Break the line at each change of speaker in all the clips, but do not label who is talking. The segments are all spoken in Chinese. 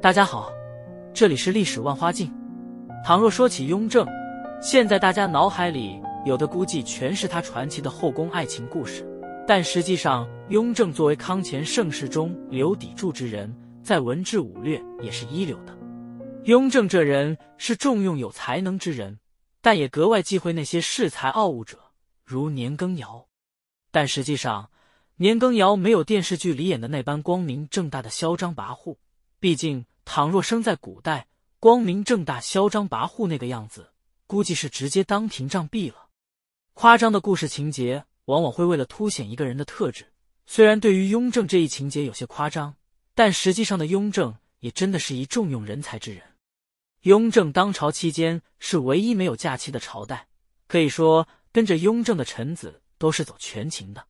大家好，这里是历史万花镜。倘若说起雍正，现在大家脑海里有的估计全是他传奇的后宫爱情故事。但实际上，雍正作为康乾盛世中留砥柱之人，在文治武略也是一流的。雍正这人是重用有才能之人，但也格外忌讳那些恃才傲物者。如年羹尧，但实际上，年羹尧没有电视剧里演的那般光明正大的嚣张跋扈。毕竟，倘若生在古代，光明正大、嚣张跋扈那个样子，估计是直接当庭杖毙了。夸张的故事情节往往会为了凸显一个人的特质，虽然对于雍正这一情节有些夸张，但实际上的雍正也真的是一重用人才之人。雍正当朝期间是唯一没有假期的朝代，可以说。跟着雍正的臣子都是走全勤的，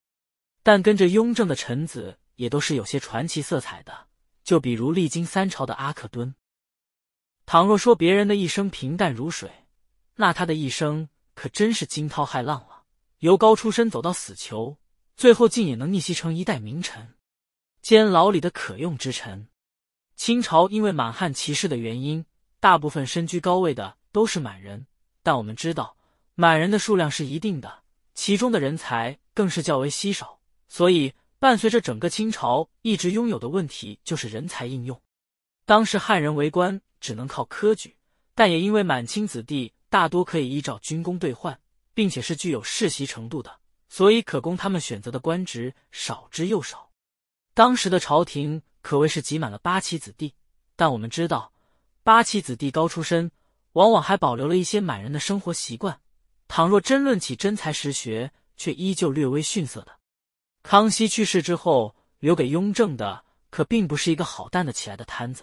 但跟着雍正的臣子也都是有些传奇色彩的。就比如历经三朝的阿克敦，倘若说别人的一生平淡如水，那他的一生可真是惊涛骇浪了。由高出身走到死囚，最后竟也能逆袭成一代名臣，监牢里的可用之臣。清朝因为满汉歧视的原因，大部分身居高位的都是满人，但我们知道。满人的数量是一定的，其中的人才更是较为稀少，所以伴随着整个清朝一直拥有的问题就是人才应用。当时汉人为官只能靠科举，但也因为满清子弟大多可以依照军功兑换，并且是具有世袭程度的，所以可供他们选择的官职少之又少。当时的朝廷可谓是挤满了八旗子弟，但我们知道，八旗子弟高出身，往往还保留了一些满人的生活习惯。倘若真论起真才实学，却依旧略微逊色的。康熙去世之后，留给雍正的可并不是一个好担得起来的摊子。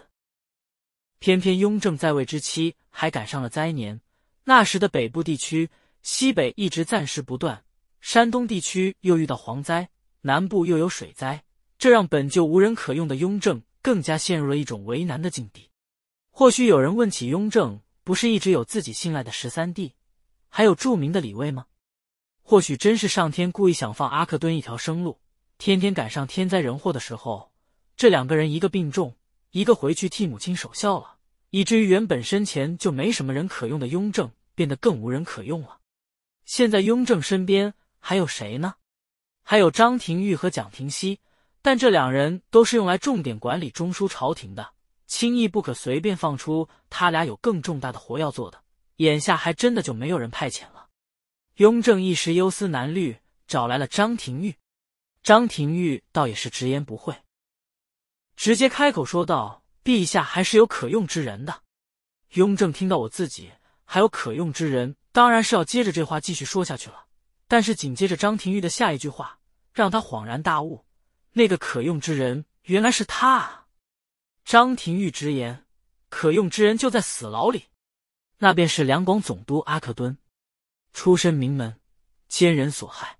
偏偏雍正在位之期还赶上了灾年，那时的北部地区西北一直暂时不断，山东地区又遇到蝗灾，南部又有水灾，这让本就无人可用的雍正更加陷入了一种为难的境地。或许有人问起雍正，不是一直有自己信赖的十三弟？还有著名的李卫吗？或许真是上天故意想放阿克敦一条生路。天天赶上天灾人祸的时候，这两个人一个病重，一个回去替母亲守孝了，以至于原本身前就没什么人可用的雍正变得更无人可用了。现在雍正身边还有谁呢？还有张廷玉和蒋廷锡，但这两人都是用来重点管理中枢朝廷的，轻易不可随便放出。他俩有更重大的活要做的。眼下还真的就没有人派遣了。雍正一时忧思难虑，找来了张廷玉。张廷玉倒也是直言不讳，直接开口说道：“陛下还是有可用之人的。”雍正听到我自己还有可用之人，当然是要接着这话继续说下去了。但是紧接着张廷玉的下一句话，让他恍然大悟：那个可用之人，原来是他。张廷玉直言：“可用之人就在死牢里。”那便是两广总督阿克敦，出身名门，奸人所害。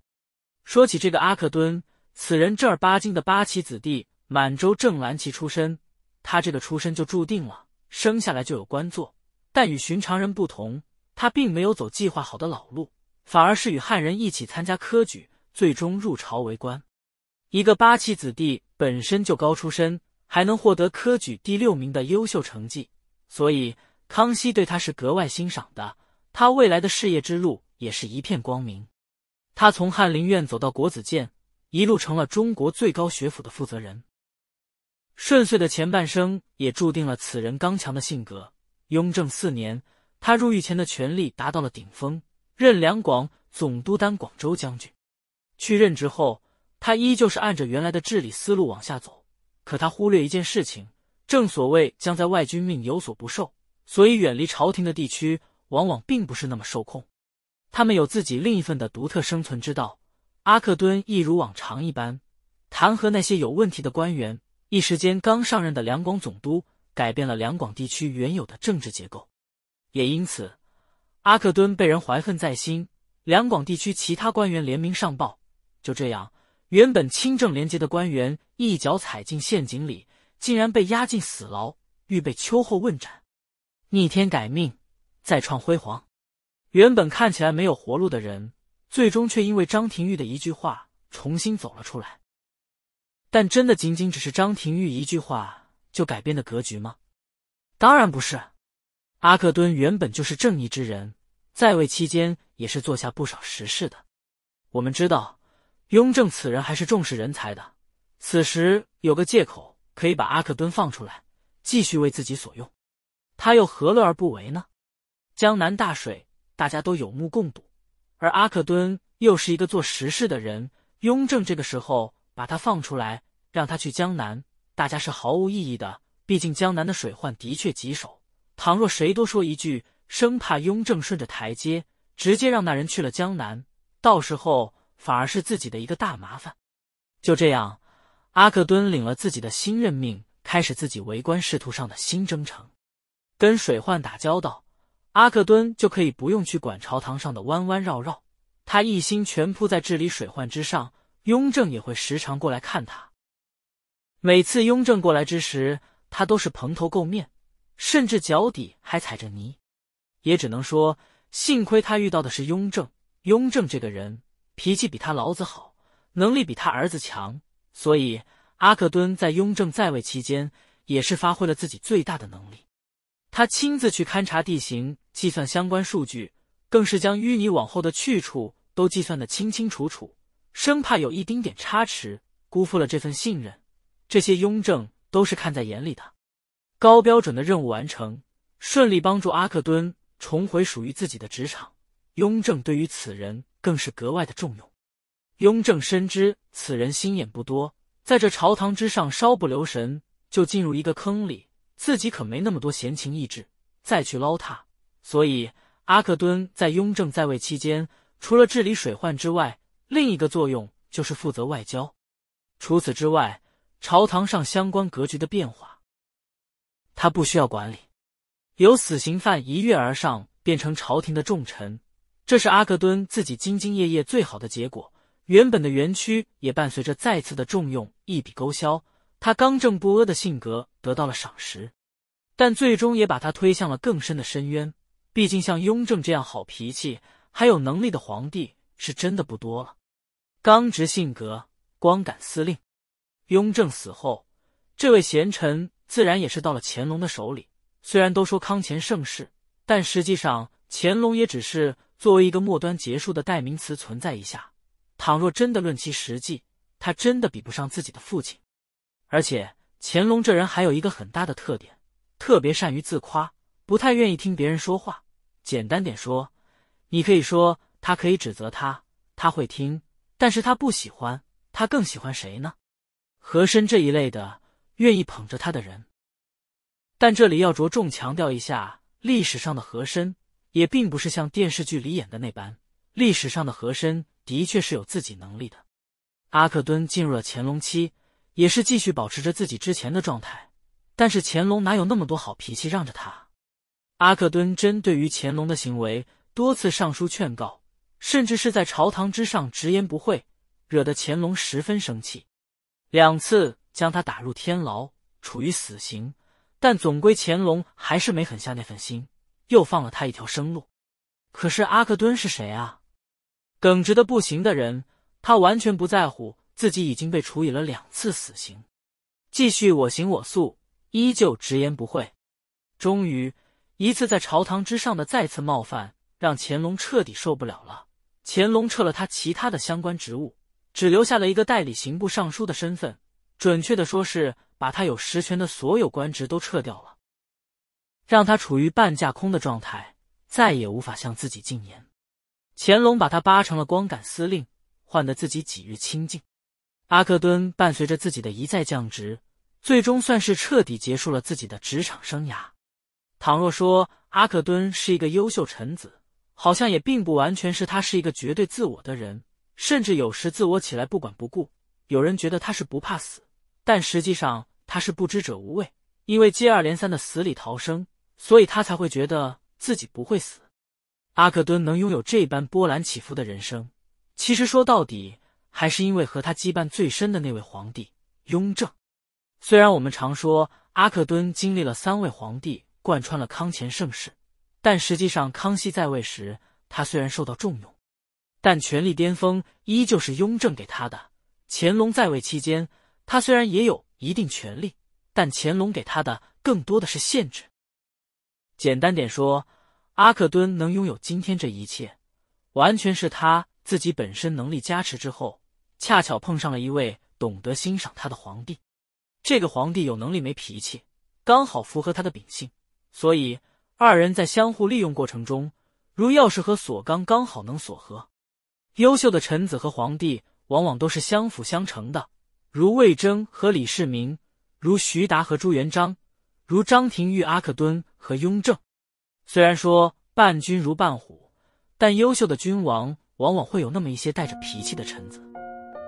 说起这个阿克敦，此人正儿八经的八旗子弟，满洲正蓝旗出身。他这个出身就注定了，生下来就有官做。但与寻常人不同，他并没有走计划好的老路，反而是与汉人一起参加科举，最终入朝为官。一个八旗子弟本身就高出身，还能获得科举第六名的优秀成绩，所以。康熙对他是格外欣赏的，他未来的事业之路也是一片光明。他从翰林院走到国子监，一路成了中国最高学府的负责人。顺遂的前半生也注定了此人刚强的性格。雍正四年，他入狱前的权力达到了顶峰，任两广总督，担广州将军。去任职后，他依旧是按着原来的治理思路往下走，可他忽略一件事情，正所谓将在外，军命有所不受。所以，远离朝廷的地区往往并不是那么受控，他们有自己另一份的独特生存之道。阿克敦一如往常一般弹劾那些有问题的官员，一时间，刚上任的两广总督改变了两广地区原有的政治结构。也因此，阿克敦被人怀恨在心。两广地区其他官员联名上报，就这样，原本清正廉洁的官员一脚踩进陷阱里，竟然被押进死牢，预备秋后问斩。逆天改命，再创辉煌。原本看起来没有活路的人，最终却因为张廷玉的一句话重新走了出来。但真的仅仅只是张廷玉一句话就改变的格局吗？当然不是。阿克敦原本就是正义之人，在位期间也是做下不少实事的。我们知道，雍正此人还是重视人才的。此时有个借口可以把阿克敦放出来，继续为自己所用。他又何乐而不为呢？江南大水，大家都有目共睹，而阿克敦又是一个做实事的人。雍正这个时候把他放出来，让他去江南，大家是毫无异议的。毕竟江南的水患的确棘手，倘若谁多说一句，生怕雍正顺着台阶，直接让那人去了江南，到时候反而是自己的一个大麻烦。就这样，阿克敦领了自己的新任命，开始自己为官仕途上的新征程。跟水患打交道，阿克敦就可以不用去管朝堂上的弯弯绕绕，他一心全扑在治理水患之上。雍正也会时常过来看他。每次雍正过来之时，他都是蓬头垢面，甚至脚底还踩着泥，也只能说幸亏他遇到的是雍正。雍正这个人脾气比他老子好，能力比他儿子强，所以阿克敦在雍正在位期间也是发挥了自己最大的能力。他亲自去勘察地形，计算相关数据，更是将淤泥往后的去处都计算得清清楚楚，生怕有一丁点差池，辜负了这份信任。这些雍正都是看在眼里的。高标准的任务完成，顺利帮助阿克敦重回属于自己的职场，雍正对于此人更是格外的重用。雍正深知此人心眼不多，在这朝堂之上稍不留神就进入一个坑里。自己可没那么多闲情逸致再去捞他，所以阿克敦在雍正在位期间，除了治理水患之外，另一个作用就是负责外交。除此之外，朝堂上相关格局的变化，他不需要管理。由死刑犯一跃而上，变成朝廷的重臣，这是阿克敦自己兢兢业业最好的结果。原本的园区也伴随着再次的重用一笔勾销。他刚正不阿的性格得到了赏识，但最终也把他推向了更深的深渊。毕竟，像雍正这样好脾气还有能力的皇帝是真的不多了。刚直性格，光杆司令。雍正死后，这位贤臣自然也是到了乾隆的手里。虽然都说康乾盛世，但实际上乾隆也只是作为一个末端结束的代名词存在一下。倘若真的论其实际，他真的比不上自己的父亲。而且乾隆这人还有一个很大的特点，特别善于自夸，不太愿意听别人说话。简单点说，你可以说他可以指责他，他会听，但是他不喜欢，他更喜欢谁呢？和珅这一类的，愿意捧着他的人。但这里要着重强调一下，历史上的和珅也并不是像电视剧里演的那般，历史上的和珅的确是有自己能力的。阿克敦进入了乾隆期。也是继续保持着自己之前的状态，但是乾隆哪有那么多好脾气让着他？阿克敦针对于乾隆的行为多次上书劝告，甚至是在朝堂之上直言不讳，惹得乾隆十分生气，两次将他打入天牢，处于死刑，但总归乾隆还是没狠下那份心，又放了他一条生路。可是阿克敦是谁啊？耿直的不行的人，他完全不在乎。自己已经被处以了两次死刑，继续我行我素，依旧直言不讳。终于，一次在朝堂之上的再次冒犯，让乾隆彻底受不了了。乾隆撤了他其他的相关职务，只留下了一个代理刑部尚书的身份。准确的说，是把他有实权的所有官职都撤掉了，让他处于半架空的状态，再也无法向自己进言。乾隆把他扒成了光杆司令，换得自己几日清净。阿克顿伴随着自己的一再降职，最终算是彻底结束了自己的职场生涯。倘若说阿克顿是一个优秀臣子，好像也并不完全是他是一个绝对自我的人，甚至有时自我起来不管不顾。有人觉得他是不怕死，但实际上他是不知者无畏，因为接二连三的死里逃生，所以他才会觉得自己不会死。阿克顿能拥有这般波澜起伏的人生，其实说到底。还是因为和他羁绊最深的那位皇帝雍正。虽然我们常说阿克敦经历了三位皇帝，贯穿了康乾盛世，但实际上康熙在位时，他虽然受到重用，但权力巅峰依旧是雍正给他的。乾隆在位期间，他虽然也有一定权力，但乾隆给他的更多的是限制。简单点说，阿克敦能拥有今天这一切，完全是他自己本身能力加持之后。恰巧碰上了一位懂得欣赏他的皇帝，这个皇帝有能力没脾气，刚好符合他的秉性，所以二人在相互利用过程中，如钥匙和锁刚刚好能锁合。优秀的臣子和皇帝往往都是相辅相成的，如魏征和李世民，如徐达和朱元璋，如张廷玉、阿克敦和雍正。虽然说伴君如伴虎，但优秀的君王往往会有那么一些带着脾气的臣子。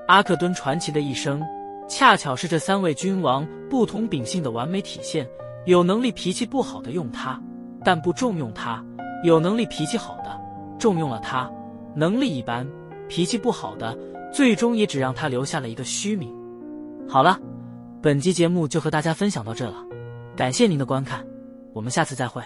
阿克敦传奇的一生，恰巧是这三位君王不同秉性的完美体现。有能力、脾气不好的用他，但不重用他；有能力、脾气好的重用了他；能力一般、脾气不好的，最终也只让他留下了一个虚名。好了，本期节目就和大家分享到这了，感谢您的观看，我们下次再会。